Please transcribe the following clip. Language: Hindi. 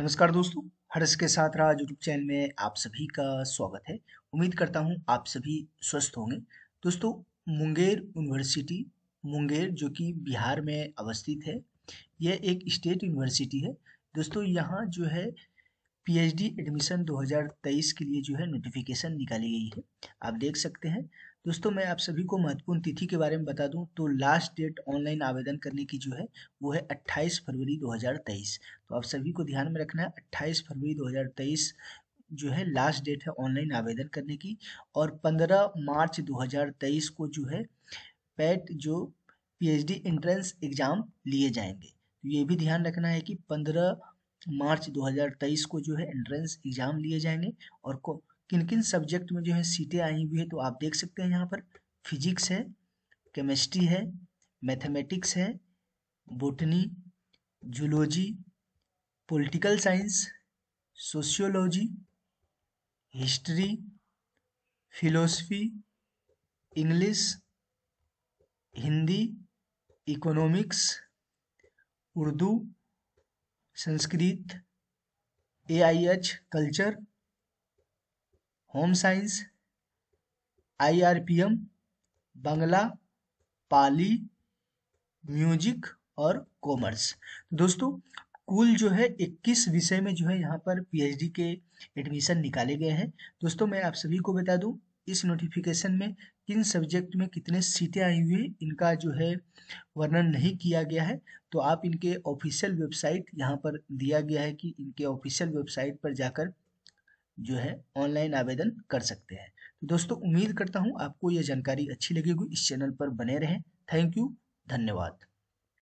नमस्कार दोस्तों हर्ष के साथ राज यूट्यूब चैनल में आप सभी का स्वागत है उम्मीद करता हूं आप सभी स्वस्थ होंगे दोस्तों मुंगेर यूनिवर्सिटी मुंगेर जो कि बिहार में अवस्थित है यह एक स्टेट यूनिवर्सिटी है दोस्तों यहाँ जो है पीएचडी एडमिशन 2023 के लिए जो है नोटिफिकेशन निकाली गई है आप देख सकते हैं दोस्तों मैं आप सभी को महत्वपूर्ण तिथि के बारे में बता दूं तो लास्ट डेट ऑनलाइन आवेदन करने की जो है वो है 28 फरवरी 2023 तो आप सभी को ध्यान में रखना है 28 फरवरी 2023 जो है लास्ट डेट है ऑनलाइन आवेदन करने की और 15 मार्च 2023 को जो है पैट e जो पीएचडी एंट्रेंस एग्जाम लिए जाएंगे तो ये भी ध्यान रखना है कि पंद्रह मार्च 2023 को जो है एंट्रेंस एग्ज़ाम लिए जाएंगे और को किन किन सब्जेक्ट में जो है सीटें आई हुई है तो आप देख सकते हैं यहाँ पर फिजिक्स है केमिस्ट्री है मैथमेटिक्स है botany zoology political science sociology history philosophy English Hindi economics Urdu Sanskrit A I H culture home science I R P M Bangla Pali music और कॉमर्स तो दोस्तों कुल जो है 21 विषय में जो है यहाँ पर पीएचडी के एडमिशन निकाले गए हैं दोस्तों मैं आप सभी को बता दूं इस नोटिफिकेशन में किन सब्जेक्ट में कितने सीटें आई हुई हैं इनका जो है वर्णन नहीं किया गया है तो आप इनके ऑफिशियल वेबसाइट यहाँ पर दिया गया है कि इनके ऑफिशियल वेबसाइट पर जाकर जो है ऑनलाइन आवेदन कर सकते हैं तो दोस्तों उम्मीद करता हूँ आपको यह जानकारी अच्छी लगेगी इस चैनल पर बने रहें थैंक यू धन्यवाद